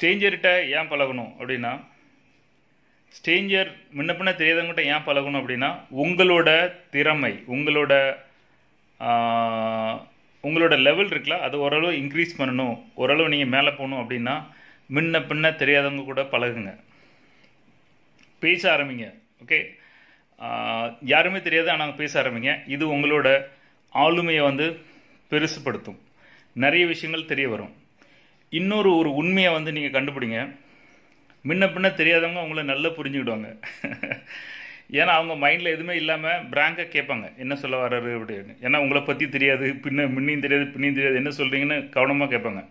ஸ்டேஞ்சர்கிட்ட ஏன் பழகணும் அப்படின்னா ஸ்டேஞ்சர் முன்ன பின்ன தெரியாதவங்ககிட்ட ஏன் பழகணும் அப்படின்னா உங்களோட திறமை உங்களோட உங்களோட லெவல் இருக்குல்ல அது ஓரளவு இன்க்ரீஸ் பண்ணணும் ஓரளவு நீங்கள் மேலே போகணும் அப்படின்னா முன்ன பின்ன தெரியாதவங்க கூட பழகுங்க பேச ஆரம்பிங்க ஓகே யாருமே தெரியாது ஆனால் பேச ஆரம்பிங்க இது உங்களோட ஆளுமையை வந்து பெருசுப்படுத்தும் நிறைய விஷயங்கள் தெரிய வரும் இன்னொரு ஒரு உண்மையை வந்து நீங்கள் கண்டுபிடிங்க முன்ன பின்ன தெரியாதவங்க அவங்கள நல்லா புரிஞ்சுக்கிடுவாங்க ஏன்னா அவங்க மைண்டில் எதுவுமே இல்லாமல் பிராங்காக கேட்பாங்க என்ன சொல்ல வர்றாரு அப்படின்னு ஏன்னா உங்களை பற்றி தெரியாது பின்ன முன்னையும் தெரியாது பின்னையும் தெரியாது என்ன சொல்கிறீங்கன்னு கவனமாக கேட்பாங்க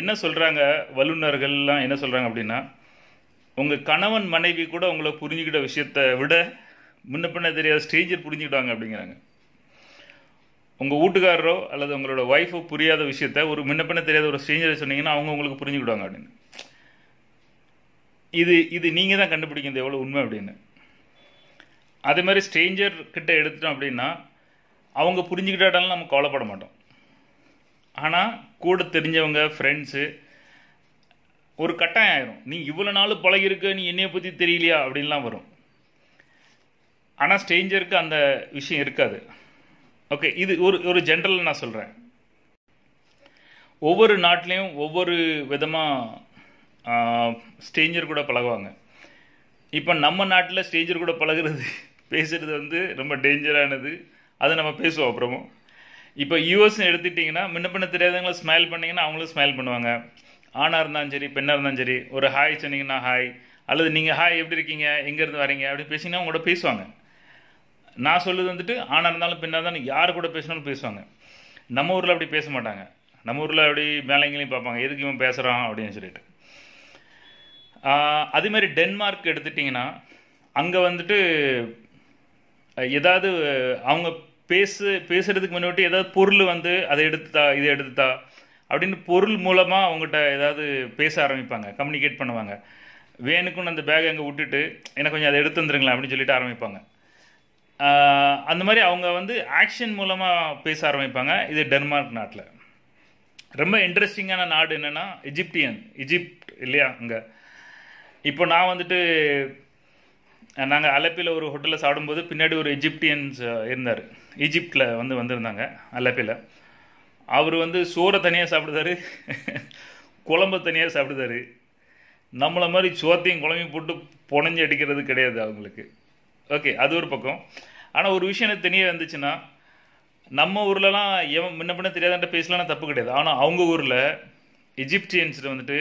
என்ன சொல்கிறாங்க வல்லுநர்கள்லாம் என்ன சொல்கிறாங்க அப்படின்னா உங்கள் கணவன் மனைவி கூட உங்களை புரிஞ்சுக்கிட்ட விஷயத்தை விட முன்ன பின்ன தெரியாத ஸ்டேஞ்சர் புரிஞ்சுக்கிட்டாங்க அப்படிங்கிறாங்க உங்கள் வீட்டுக்காரரோ அல்லது உங்களோட ஒய்ஃபோ புரியாத விஷயத்த ஒரு முன்ன தெரியாத ஒரு ஸ்ட்ரேஞ்சரை சொன்னீங்கன்னா அவங்க உங்களுக்கு புரிஞ்சுக்கிடுவாங்க அப்படின்னு இது இது நீங்கள் தான் கண்டுபிடிக்கிறது எவ்வளோ உண்மை அப்படின்னு அதே மாதிரி ஸ்ட்ரேஞ்சர் கிட்ட எடுத்துட்டோம் அப்படின்னா அவங்க புரிஞ்சுக்கிட்டாலும் நம்ம கவலைப்பட மாட்டோம் ஆனால் கூட தெரிஞ்சவங்க ஃப்ரெண்ட்ஸு ஒரு கட்டாயம் ஆயிரும் நீ இவ்வளோ நாள் பழகிருக்க நீ என்னையை பற்றி தெரியலையா அப்படின்லாம் வரும் ஆனால் ஸ்ட்ரேஞ்சருக்கு அந்த விஷயம் இருக்காது ஓகே இது ஒரு ஒரு ஜென்ரல் நான் சொல்கிறேன் ஒவ்வொரு நாட்டிலையும் ஒவ்வொரு விதமாக ஸ்டேஞ்சர் கூட பழகுவாங்க இப்போ நம்ம நாட்டில் ஸ்டேஞ்சர் கூட பழகிறது பேசுகிறது வந்து ரொம்ப டேஞ்சரானது அதை நம்ம பேசுவோம் அப்புறமும் இப்போ யூஎஸ்ன்னு எடுத்துட்டிங்கன்னா முன்ன பண்ண தெரியாதவங்கள ஸ்மைல் பண்ணிங்கன்னா அவங்களும் ஸ்மைல் பண்ணுவாங்க ஆணாக இருந்தாலும் சரி பெண்ணாக இருந்தாலும் சரி ஒரு ஹாய் சொன்னீங்கன்னா ஹாய் அல்லது நீங்கள் ஹாய் எப்படி இருக்கீங்க எங்கேருந்து வரீங்க அப்படின்னு பேசிங்கன்னா கூட பேசுவாங்க நான் சொல்லுது வந்துட்டு ஆனால் இருந்தாலும் பின்னால் இருந்தாலும் யார் கூட பேசினாலும் பேசுவாங்க நம்ம ஊரில் அப்படி பேச மாட்டாங்க நம்ம ஊரில் அப்படி மேலைங்களையும் பார்ப்பாங்க எதுக்கு இவன் பேசுகிறான் அப்படின்னு சொல்லிட்டு அதேமாதிரி டென்மார்க் எடுத்துட்டிங்கன்னா அங்கே வந்துட்டு ஏதாவது அவங்க பேசு பேசுகிறதுக்கு முன்னாடி ஏதாவது பொருள் வந்து அதை எடுத்துதா இதை எடுத்துதா அப்படின்னு பொருள் மூலமாக அவங்ககிட்ட ஏதாவது பேச ஆரம்பிப்பாங்க கம்யூனிகேட் பண்ணுவாங்க வேனுக்குன்னு அந்த பேக் அங்கே விட்டுட்டு எனக்கு கொஞ்சம் அதை எடுத்து வந்துருங்களேன் அப்படின்னு சொல்லிட்டு ஆரம்பிப்பாங்க அந்த மாதிரி அவங்க வந்து ஆக்ஷன் மூலமாக பேச ஆரம்பிப்பாங்க இது டென்மார்க் நாட்டில் ரொம்ப இன்ட்ரெஸ்டிங்கான நாடு என்னென்னா எஜிப்டியன் இஜிப்ட் இல்லையா அங்கே இப்போ நான் வந்துட்டு நாங்கள் அலப்பியில் ஒரு ஹோட்டலில் சாப்பிடும்போது பின்னாடி ஒரு எஜிப்டியன்ஸ் இருந்தார் ஈஜிப்டில் வந்து வந்திருந்தாங்க அலப்பியில் அவர் வந்து சோறை தனியாக சாப்பிடுதாரு குழம்பு தனியாக சாப்பிடுதாரு நம்மளை மாதிரி சோத்தையும் குழம்பையும் போட்டு புனஞ்சு அடிக்கிறது கிடையாது அவங்களுக்கு ஓகே அது ஒரு பக்கம் ஆனால் ஒரு விஷயம் எனக்கு தெரிய வந்துச்சுன்னா நம்ம ஊர்லலாம் எவன் முன்ன பின்ன தெரியாதன்ட்டு பேசலாம்னா தப்பு கிடையாது ஆனால் அவங்க ஊரில் எஜிப்டியன்ஸ்கிட்ட வந்துட்டு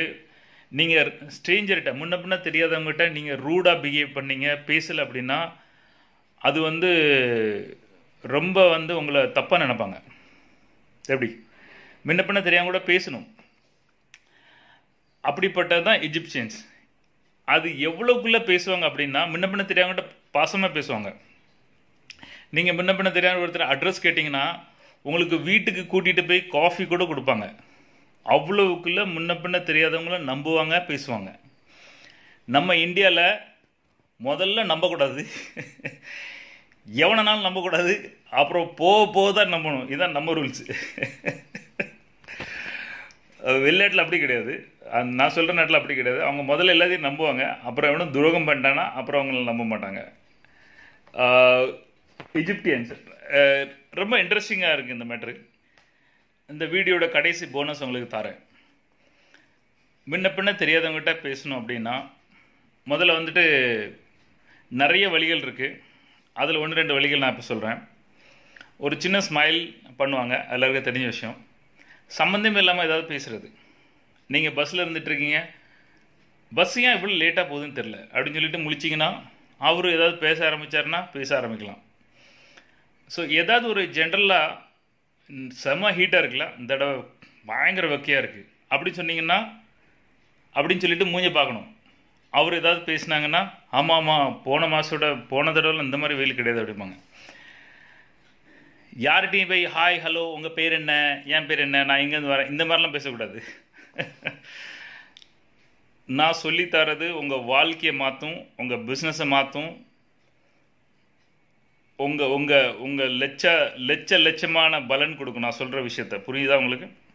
நீங்கள் ஸ்ட்ரேஞ்சர்கிட்ட முன்ன பின்ன தெரியாதவங்ககிட்ட நீங்கள் ரூடாக பிஹேவ் பண்ணீங்க பேசலை அப்படின்னா அது வந்து ரொம்ப வந்து உங்களை தப்பாக நினப்பாங்க எப்படி முன்ன பின்ன தெரியாம கூட பேசணும் அப்படிப்பட்டது தான் இஜிப்சியன்ஸ் அது எவ்வளோக்குள்ளே பேசுவாங்க அப்படின்னா முன்ன பின்ன தெரியாமட்ட பாசமாக பேசுவாங்க நீங்கள் முன்ன பின்ன தெரியாத ஒருத்தர் அட்ரஸ் கேட்டிங்கன்னா உங்களுக்கு வீட்டுக்கு கூட்டிகிட்டு போய் காஃபி கூட கொடுப்பாங்க அவ்வளவுக்குள்ளே முன்ன பின்ன தெரியாதவங்கள நம்புவாங்க பேசுவாங்க நம்ம இந்தியாவில் முதல்ல நம்பக்கூடாது எவனனாலும் நம்பக்கூடாது அப்புறம் போக போக தான் நம்பணும் இதுதான் நம்ம ரூல்ஸு வெளிநாட்டில் அப்படி கிடையாது நான் சொல்கிற நாட்டில் அப்படி கிடையாது அவங்க முதல்ல எல்லாத்தையும் நம்புவாங்க அப்புறம் எவனும் துரோகம் பண்ணிட்டான்னா அப்புறம் அவங்கள நம்ப மாட்டாங்க இஜிப்டியன்ஸ் ரொம்ப இன்ட்ரெஸ்டிங்காக இருக்குது இந்த மேட்ரு இந்த வீடியோட கடைசி போனஸ் உங்களுக்கு தரேன் முன்ன பின்ன தெரியாதவங்ககிட்ட பேசணும் அப்படின்னா முதல்ல வந்துட்டு நிறைய வழிகள் இருக்குது அதில் ஒன்று ரெண்டு வழிகள் நான் இப்போ சொல்கிறேன் ஒரு சின்ன ஸ்மைல் பண்ணுவாங்க எல்லாருக்கும் தெரிஞ்ச விஷயம் சம்மந்தம் இல்லாமல் ஏதாவது பேசுகிறது நீங்கள் பஸ்ஸில் இருந்துகிட்ருக்கீங்க பஸ் ஏன் இவ்வளோ லேட்டாக போகுதுன்னு தெரில அப்படின்னு சொல்லிட்டு முழிச்சிங்கன்னா அவரும் ஏதாவது பேச ஆரம்பித்தார்னா பேச ஆரம்பிக்கலாம் ஸோ ஏதாவது ஒரு ஜென்ரலாக செம ஹீட்டாக இருக்குல்ல இந்த தடவை பயங்கர வெக்கையாக இருக்குது அப்படின்னு சொன்னீங்கன்னா அப்படின்னு சொல்லிட்டு மூஞ்சி பார்க்கணும் அவர் ஏதாவது பேசினாங்கன்னா ஆமாம் ஆமாம் போன மாதத்தோட போன தடவை இந்த மாதிரி வெயில் கிடையாது அப்படிம்பாங்க யார்கிட்டையும் போய் ஹாய் ஹலோ உங்கள் பேர் என்ன என் பேர் என்ன நான் எங்கேருந்து வரேன் இந்த மாதிரிலாம் பேசக்கூடாது நான் சொல்லித்தரது உங்கள் வாழ்க்கையை மாற்றும் உங்கள் பிஸ்னஸை மாற்றும் உங்கள் உங்கள் உங்கள் லட்ச லட்ச லட்சமான பலன் கொடுக்கும் நான் சொல்கிற விஷயத்த புரியுதா உங்களுக்கு